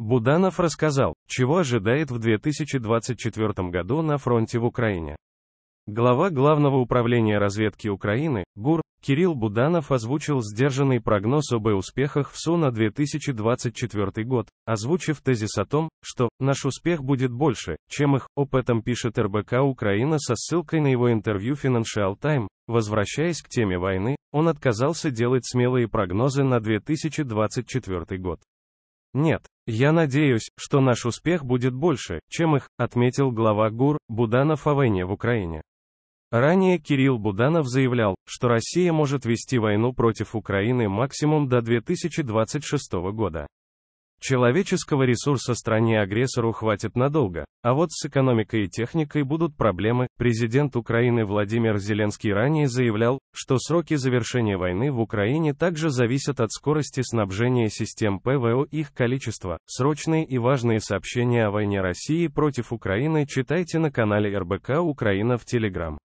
Буданов рассказал, чего ожидает в 2024 году на фронте в Украине. Глава Главного управления разведки Украины, ГУР, Кирилл Буданов озвучил сдержанный прогноз об успехах в СУ на 2024 год, озвучив тезис о том, что «наш успех будет больше, чем их», об этом пишет РБК Украина со ссылкой на его интервью Financial Time. Возвращаясь к теме войны, он отказался делать смелые прогнозы на 2024 год. Нет, я надеюсь, что наш успех будет больше, чем их, отметил глава ГУР, Буданов о войне в Украине. Ранее Кирилл Буданов заявлял, что Россия может вести войну против Украины максимум до 2026 года. Человеческого ресурса стране-агрессору хватит надолго, а вот с экономикой и техникой будут проблемы. Президент Украины Владимир Зеленский ранее заявлял, что сроки завершения войны в Украине также зависят от скорости снабжения систем ПВО и их количества. Срочные и важные сообщения о войне России против Украины читайте на канале РБК Украина в Телеграм.